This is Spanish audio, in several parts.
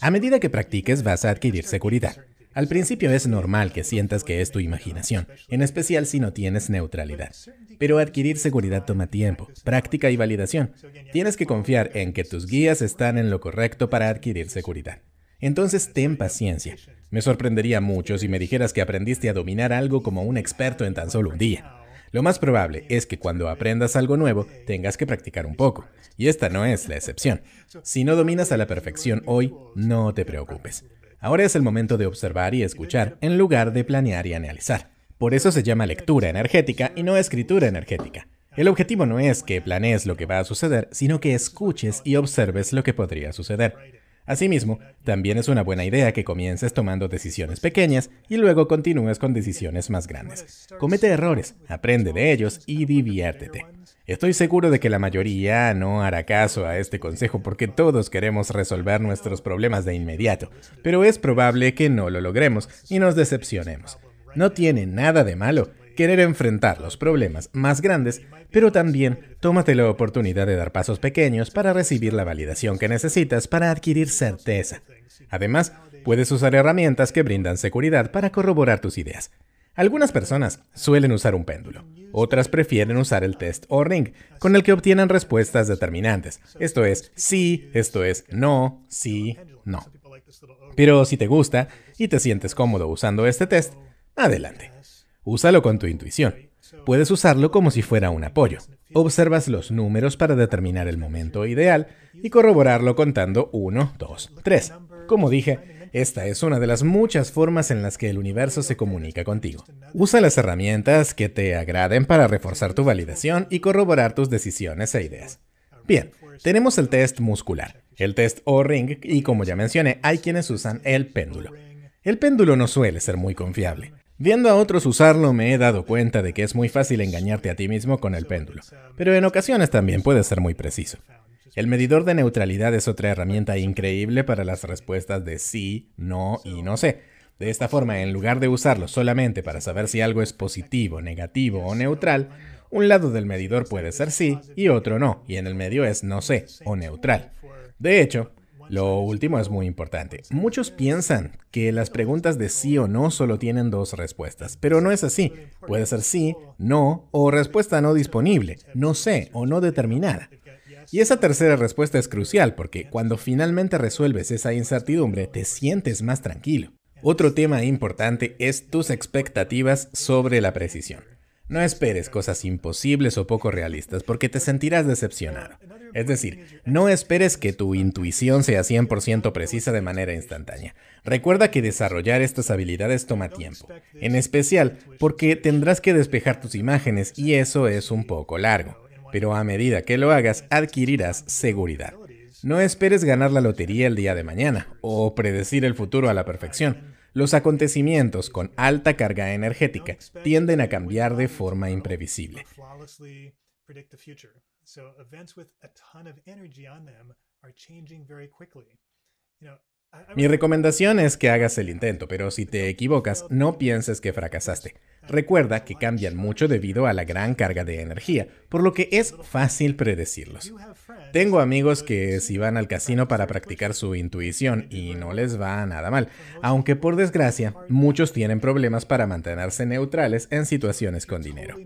A medida que practiques vas a adquirir seguridad. Al principio es normal que sientas que es tu imaginación, en especial si no tienes neutralidad. Pero adquirir seguridad toma tiempo, práctica y validación. Tienes que confiar en que tus guías están en lo correcto para adquirir seguridad. Entonces ten paciencia. Me sorprendería mucho si me dijeras que aprendiste a dominar algo como un experto en tan solo un día. Lo más probable es que cuando aprendas algo nuevo tengas que practicar un poco, y esta no es la excepción. Si no dominas a la perfección hoy, no te preocupes. Ahora es el momento de observar y escuchar en lugar de planear y analizar. Por eso se llama lectura energética y no escritura energética. El objetivo no es que planees lo que va a suceder, sino que escuches y observes lo que podría suceder. Asimismo, también es una buena idea que comiences tomando decisiones pequeñas y luego continúes con decisiones más grandes. Comete errores, aprende de ellos y diviértete. Estoy seguro de que la mayoría no hará caso a este consejo porque todos queremos resolver nuestros problemas de inmediato, pero es probable que no lo logremos y nos decepcionemos. No tiene nada de malo querer enfrentar los problemas más grandes, pero también tómate la oportunidad de dar pasos pequeños para recibir la validación que necesitas para adquirir certeza. Además, puedes usar herramientas que brindan seguridad para corroborar tus ideas. Algunas personas suelen usar un péndulo, otras prefieren usar el test o ring, con el que obtienen respuestas determinantes, esto es sí, esto es no, sí, no. Pero si te gusta y te sientes cómodo usando este test, adelante. Úsalo con tu intuición. Puedes usarlo como si fuera un apoyo. Observas los números para determinar el momento ideal y corroborarlo contando 1, 2, 3. Como dije, esta es una de las muchas formas en las que el universo se comunica contigo. Usa las herramientas que te agraden para reforzar tu validación y corroborar tus decisiones e ideas. Bien, tenemos el test muscular, el test O-ring y como ya mencioné, hay quienes usan el péndulo. El péndulo no suele ser muy confiable. Viendo a otros usarlo me he dado cuenta de que es muy fácil engañarte a ti mismo con el péndulo, pero en ocasiones también puede ser muy preciso. El medidor de neutralidad es otra herramienta increíble para las respuestas de sí, no y no sé. De esta forma, en lugar de usarlo solamente para saber si algo es positivo, negativo o neutral, un lado del medidor puede ser sí y otro no, y en el medio es no sé o neutral. De hecho, lo último es muy importante. Muchos piensan que las preguntas de sí o no solo tienen dos respuestas, pero no es así. Puede ser sí, no o respuesta no disponible, no sé o no determinada. Y esa tercera respuesta es crucial porque cuando finalmente resuelves esa incertidumbre te sientes más tranquilo. Otro tema importante es tus expectativas sobre la precisión. No esperes cosas imposibles o poco realistas porque te sentirás decepcionado. Es decir, no esperes que tu intuición sea 100% precisa de manera instantánea. Recuerda que desarrollar estas habilidades toma tiempo, en especial porque tendrás que despejar tus imágenes y eso es un poco largo, pero a medida que lo hagas adquirirás seguridad. No esperes ganar la lotería el día de mañana o predecir el futuro a la perfección. Los acontecimientos con alta carga energética tienden a cambiar de forma imprevisible. Mi recomendación es que hagas el intento, pero si te equivocas, no pienses que fracasaste. Recuerda que cambian mucho debido a la gran carga de energía, por lo que es fácil predecirlos. Tengo amigos que si van al casino para practicar su intuición y no les va nada mal, aunque por desgracia muchos tienen problemas para mantenerse neutrales en situaciones con dinero.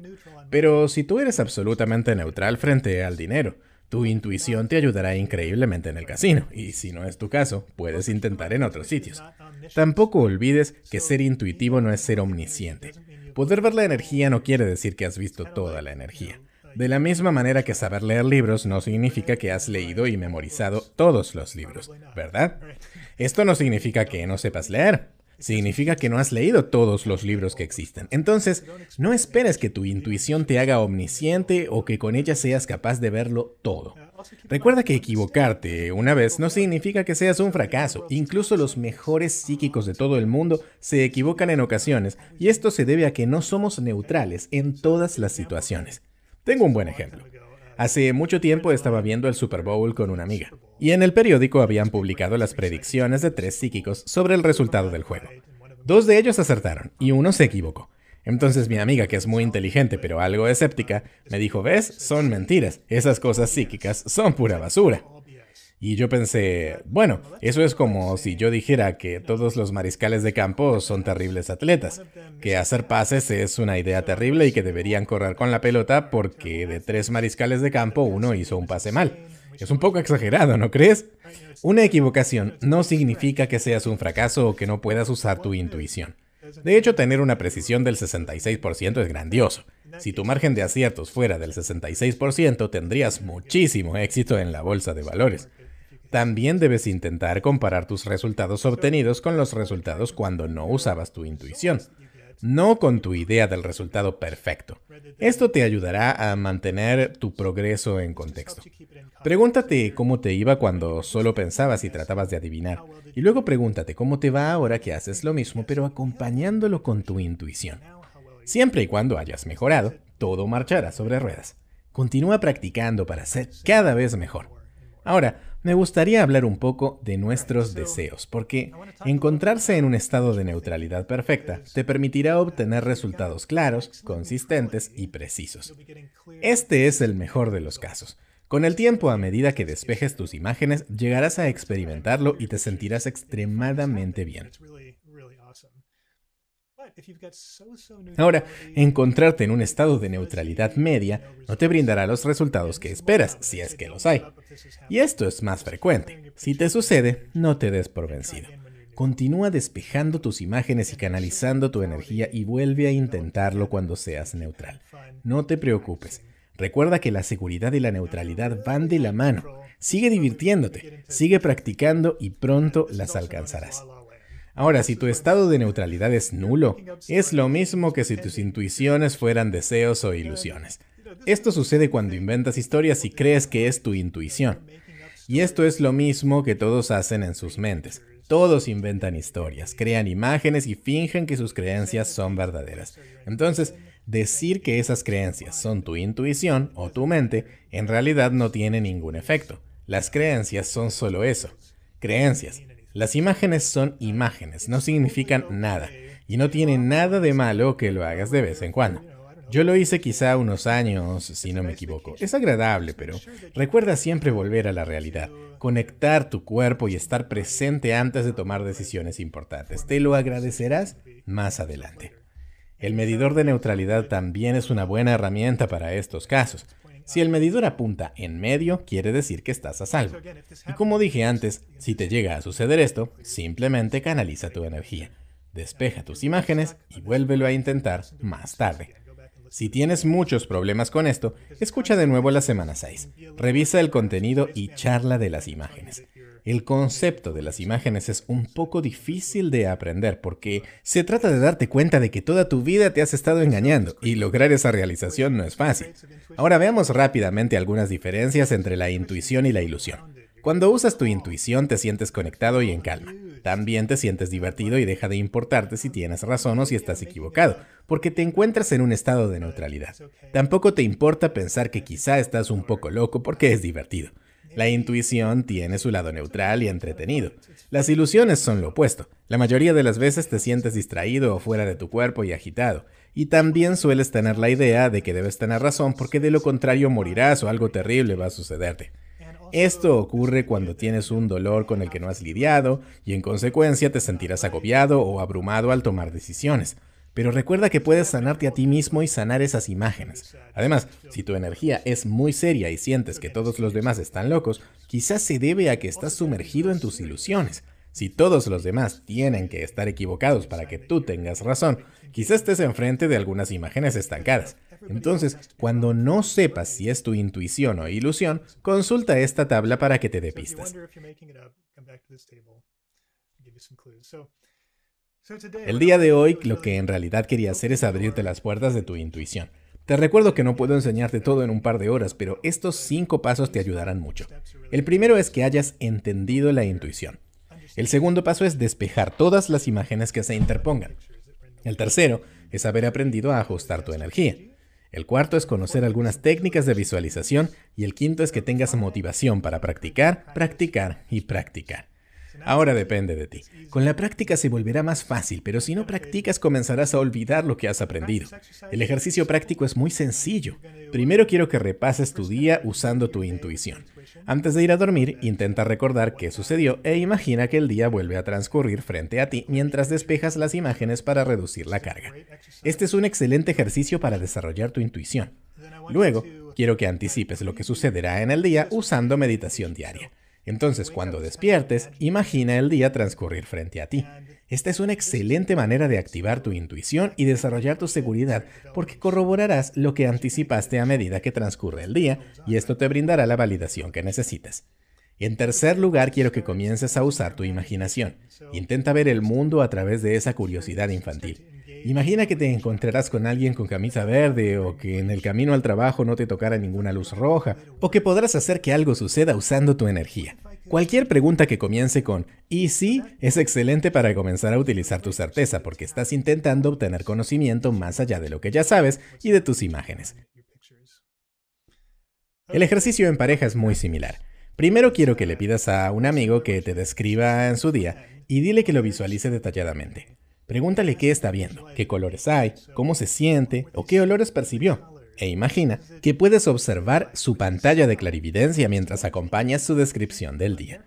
Pero si tú eres absolutamente neutral frente al dinero, tu intuición te ayudará increíblemente en el casino, y si no es tu caso, puedes intentar en otros sitios. Tampoco olvides que ser intuitivo no es ser omnisciente. Poder ver la energía no quiere decir que has visto toda la energía. De la misma manera que saber leer libros no significa que has leído y memorizado todos los libros, ¿verdad? Esto no significa que no sepas leer significa que no has leído todos los libros que existen. Entonces, no esperes que tu intuición te haga omnisciente o que con ella seas capaz de verlo todo. Recuerda que equivocarte una vez no significa que seas un fracaso. Incluso los mejores psíquicos de todo el mundo se equivocan en ocasiones, y esto se debe a que no somos neutrales en todas las situaciones. Tengo un buen ejemplo. Hace mucho tiempo estaba viendo el Super Bowl con una amiga. Y en el periódico habían publicado las predicciones de tres psíquicos sobre el resultado del juego. Dos de ellos acertaron y uno se equivocó. Entonces mi amiga, que es muy inteligente pero algo escéptica, me dijo, ves, son mentiras, esas cosas psíquicas son pura basura. Y yo pensé, bueno, eso es como si yo dijera que todos los mariscales de campo son terribles atletas, que hacer pases es una idea terrible y que deberían correr con la pelota porque de tres mariscales de campo uno hizo un pase mal. Es un poco exagerado, ¿no crees? Una equivocación no significa que seas un fracaso o que no puedas usar tu intuición. De hecho, tener una precisión del 66% es grandioso. Si tu margen de aciertos fuera del 66%, tendrías muchísimo éxito en la bolsa de valores. También debes intentar comparar tus resultados obtenidos con los resultados cuando no usabas tu intuición no con tu idea del resultado perfecto. Esto te ayudará a mantener tu progreso en contexto. Pregúntate cómo te iba cuando solo pensabas y tratabas de adivinar. Y luego pregúntate cómo te va ahora que haces lo mismo, pero acompañándolo con tu intuición. Siempre y cuando hayas mejorado, todo marchará sobre ruedas. Continúa practicando para ser cada vez mejor. Ahora, me gustaría hablar un poco de nuestros deseos, porque encontrarse en un estado de neutralidad perfecta te permitirá obtener resultados claros, consistentes y precisos. Este es el mejor de los casos. Con el tiempo, a medida que despejes tus imágenes, llegarás a experimentarlo y te sentirás extremadamente bien. Ahora, encontrarte en un estado de neutralidad media no te brindará los resultados que esperas, si es que los hay. Y esto es más frecuente. Si te sucede, no te des por vencido. Continúa despejando tus imágenes y canalizando tu energía y vuelve a intentarlo cuando seas neutral. No te preocupes. Recuerda que la seguridad y la neutralidad van de la mano. Sigue divirtiéndote, sigue practicando y pronto las alcanzarás. Ahora, si tu estado de neutralidad es nulo, es lo mismo que si tus intuiciones fueran deseos o ilusiones. Esto sucede cuando inventas historias y crees que es tu intuición. Y esto es lo mismo que todos hacen en sus mentes. Todos inventan historias, crean imágenes y fingen que sus creencias son verdaderas. Entonces, decir que esas creencias son tu intuición o tu mente en realidad no tiene ningún efecto. Las creencias son solo eso, creencias. Las imágenes son imágenes, no significan nada, y no tiene nada de malo que lo hagas de vez en cuando. Yo lo hice quizá unos años, si no me equivoco. Es agradable, pero recuerda siempre volver a la realidad, conectar tu cuerpo y estar presente antes de tomar decisiones importantes. Te lo agradecerás más adelante. El medidor de neutralidad también es una buena herramienta para estos casos. Si el medidor apunta en medio, quiere decir que estás a salvo. Y como dije antes, si te llega a suceder esto, simplemente canaliza tu energía, despeja tus imágenes y vuélvelo a intentar más tarde. Si tienes muchos problemas con esto, escucha de nuevo la semana 6, revisa el contenido y charla de las imágenes. El concepto de las imágenes es un poco difícil de aprender porque se trata de darte cuenta de que toda tu vida te has estado engañando y lograr esa realización no es fácil. Ahora veamos rápidamente algunas diferencias entre la intuición y la ilusión. Cuando usas tu intuición te sientes conectado y en calma. También te sientes divertido y deja de importarte si tienes razón o si estás equivocado, porque te encuentras en un estado de neutralidad. Tampoco te importa pensar que quizá estás un poco loco porque es divertido. La intuición tiene su lado neutral y entretenido. Las ilusiones son lo opuesto. La mayoría de las veces te sientes distraído o fuera de tu cuerpo y agitado. Y también sueles tener la idea de que debes tener razón porque de lo contrario morirás o algo terrible va a sucederte. Esto ocurre cuando tienes un dolor con el que no has lidiado y en consecuencia te sentirás agobiado o abrumado al tomar decisiones. Pero recuerda que puedes sanarte a ti mismo y sanar esas imágenes. Además, si tu energía es muy seria y sientes que todos los demás están locos, quizás se debe a que estás sumergido en tus ilusiones. Si todos los demás tienen que estar equivocados para que tú tengas razón, quizás estés enfrente de algunas imágenes estancadas. Entonces, cuando no sepas si es tu intuición o ilusión, consulta esta tabla para que te dé pistas. El día de hoy lo que en realidad quería hacer es abrirte las puertas de tu intuición. Te recuerdo que no puedo enseñarte todo en un par de horas, pero estos cinco pasos te ayudarán mucho. El primero es que hayas entendido la intuición. El segundo paso es despejar todas las imágenes que se interpongan. El tercero es haber aprendido a ajustar tu energía. El cuarto es conocer algunas técnicas de visualización y el quinto es que tengas motivación para practicar, practicar y practicar. Ahora depende de ti. Con la práctica se volverá más fácil, pero si no practicas comenzarás a olvidar lo que has aprendido. El ejercicio práctico es muy sencillo. Primero quiero que repases tu pues día usando tu intuición. Pues Antes de ir a dormir, intenta recordar qué sucedió e pues, imagina que el día vuelve a transcurrir frente a ti mientras despejas las imágenes para reducir la carga. Este es un excelente ejercicio para desarrollar tu intuición. Luego, quiero que anticipes lo que sucederá en el día usando meditación diaria. Entonces, cuando despiertes, imagina el día transcurrir frente a ti. Esta es una excelente manera de activar tu intuición y desarrollar tu seguridad porque corroborarás lo que anticipaste a medida que transcurre el día y esto te brindará la validación que necesitas. En tercer lugar, quiero que comiences a usar tu imaginación. Intenta ver el mundo a través de esa curiosidad infantil. Imagina que te encontrarás con alguien con camisa verde o que en el camino al trabajo no te tocara ninguna luz roja o que podrás hacer que algo suceda usando tu energía. Cualquier pregunta que comience con ¿y si? es excelente para comenzar a utilizar tu certeza porque estás intentando obtener conocimiento más allá de lo que ya sabes y de tus imágenes. El ejercicio en pareja es muy similar. Primero quiero que le pidas a un amigo que te describa en su día y dile que lo visualice detalladamente. Pregúntale qué está viendo, qué colores hay, cómo se siente o qué olores percibió. E imagina que puedes observar su pantalla de clarividencia mientras acompañas su descripción del día.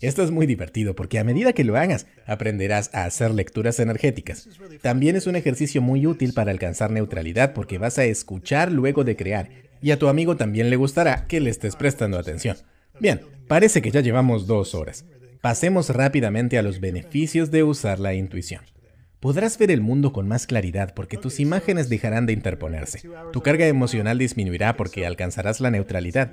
Esto es muy divertido porque a medida que lo hagas, aprenderás a hacer lecturas energéticas. También es un ejercicio muy útil para alcanzar neutralidad porque vas a escuchar luego de crear y a tu amigo también le gustará que le estés prestando atención. Bien, parece que ya llevamos dos horas. Pasemos rápidamente a los beneficios de usar la intuición. Podrás ver el mundo con más claridad porque tus imágenes dejarán de interponerse. Tu carga emocional disminuirá porque alcanzarás la neutralidad.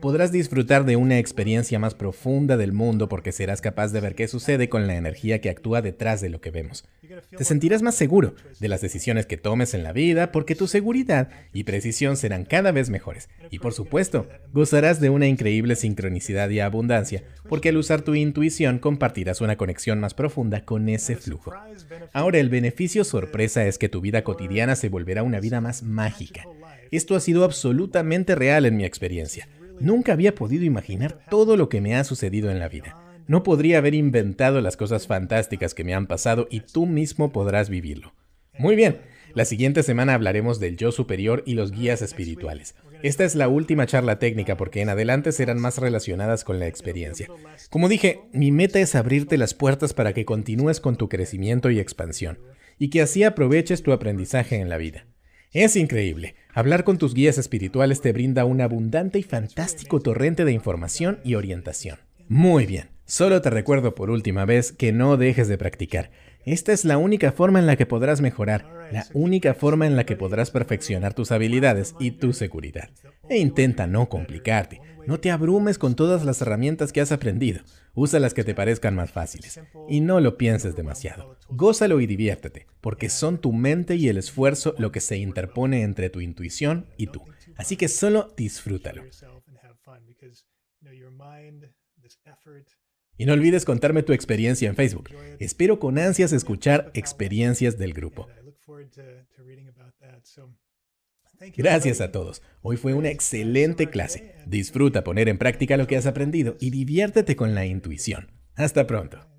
Podrás disfrutar de una experiencia más profunda del mundo porque serás capaz de ver qué sucede con la energía que actúa detrás de lo que vemos. Te sentirás más seguro de las decisiones que tomes en la vida porque tu seguridad y precisión serán cada vez mejores. Y por supuesto, gozarás de una increíble sincronicidad y abundancia porque al usar tu intuición compartirás una conexión más profunda con ese flujo. Ahora el beneficio sorpresa es que tu vida cotidiana se volverá una vida más mágica. Esto ha sido absolutamente real en mi experiencia. Nunca había podido imaginar todo lo que me ha sucedido en la vida. No podría haber inventado las cosas fantásticas que me han pasado y tú mismo podrás vivirlo. Muy bien, la siguiente semana hablaremos del yo superior y los guías espirituales. Esta es la última charla técnica porque en adelante serán más relacionadas con la experiencia. Como dije, mi meta es abrirte las puertas para que continúes con tu crecimiento y expansión, y que así aproveches tu aprendizaje en la vida. Es increíble. Hablar con tus guías espirituales te brinda un abundante y fantástico torrente de información y orientación. Muy bien. Solo te recuerdo por última vez que no dejes de practicar. Esta es la única forma en la que podrás mejorar, la única forma en la que podrás perfeccionar tus habilidades y tu seguridad. E intenta no complicarte, no te abrumes con todas las herramientas que has aprendido, usa las que te parezcan más fáciles y no lo pienses demasiado. Gózalo y diviértete, porque son tu mente y el esfuerzo lo que se interpone entre tu intuición y tú. Así que solo disfrútalo. Y no olvides contarme tu experiencia en Facebook. Espero con ansias escuchar experiencias del grupo. Gracias a todos. Hoy fue una excelente clase. Disfruta poner en práctica lo que has aprendido y diviértete con la intuición. Hasta pronto.